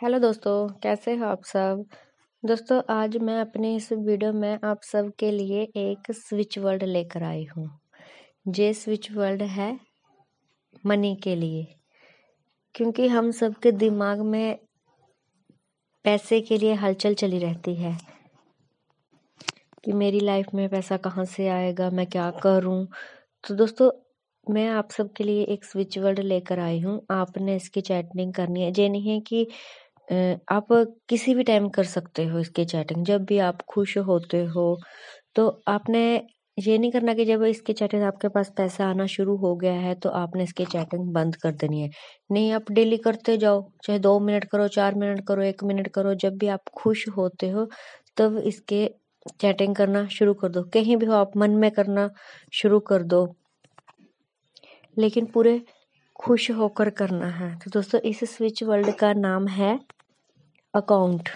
hello दोस्तों कैसे हो आप सब दोस्तों आज मैं अपने इस वीडियो में आप सब के लिए एक स्विच वर्ड लेकर आई हूँ जे स्विच वर्ड है मनी के लिए क्योंकि हम सब के दिमाग में पैसे के लिए हलचल चली रहती है कि मेरी लाइफ में पैसा कहाँ से आएगा मैं क्या करूँ तो दोस्तों मैं आप सबके लिए एक स्विच वर्ड लेकर आई हूँ आपने इसकी चैटनिंग करनी है ये नहीं है कि आप किसी भी टाइम कर सकते हो इसके चैटिंग जब भी आप खुश होते हो तो आपने ये नहीं करना कि जब इसके चैटिंग आपके पास पैसा आना शुरू हो गया है तो आपने इसकी चैटिंग बंद कर देनी है नहीं आप डेली करते जाओ चाहे दो मिनट करो चार मिनट करो एक मिनट करो जब भी आप खुश होते हो तब इसके चैटिंग करना शुरू कर दो कहीं भी हो आप मन में करना शुरू कर दो लेकिन पूरे खुश होकर करना है तो दोस्तों इस स्विच वर्ल्ड का नाम है अकाउंट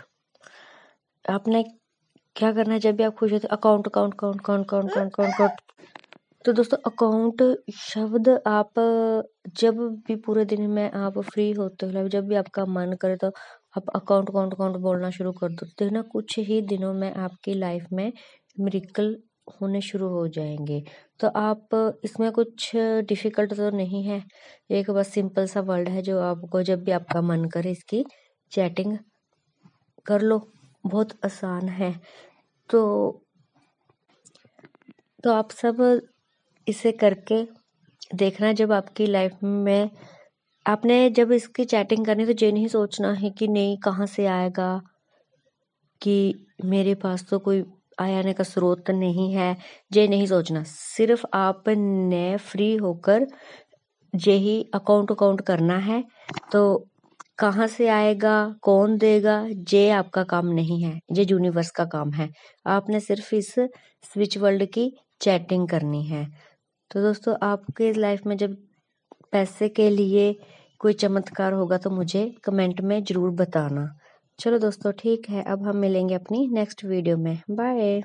आपने क्या करना है जब भी आप खुश होते तो account account account account account account account तो दोस्तों अकाउंट शब्द आप जब भी पूरे दिन में आप फ्री होते हो जब भी आपका मन करे तो आप अकाउंट अकाउंट अकाउंट बोलना शुरू कर दो तो ना कुछ ही दिनों में आपकी लाइफ में मेरिकल होने शुरू हो जाएंगे तो आप इसमें कुछ डिफ़िकल्ट तो नहीं है एक बस सिंपल सा वर्ड है जो आपको जब भी आपका मन करे इसकी चैटिंग कर लो बहुत आसान है तो तो आप सब इसे करके देखना जब आपकी लाइफ में आपने जब इसकी चैटिंग करनी तो ये नहीं सोचना है कि नहीं कहाँ से आएगा कि मेरे पास तो कोई आने का स्रोत नहीं है ये नहीं सोचना सिर्फ आपने फ्री होकर ये ही अकाउंट अकाउंट करना है तो कहाँ से आएगा कौन देगा ये आपका काम नहीं है ये यूनिवर्स का काम है आपने सिर्फ इस स्विच वर्ल्ड की चैटिंग करनी है तो दोस्तों आपके लाइफ में जब पैसे के लिए कोई चमत्कार होगा तो मुझे कमेंट में ज़रूर बताना चलो दोस्तों ठीक है अब हम मिलेंगे अपनी नेक्स्ट वीडियो में बाय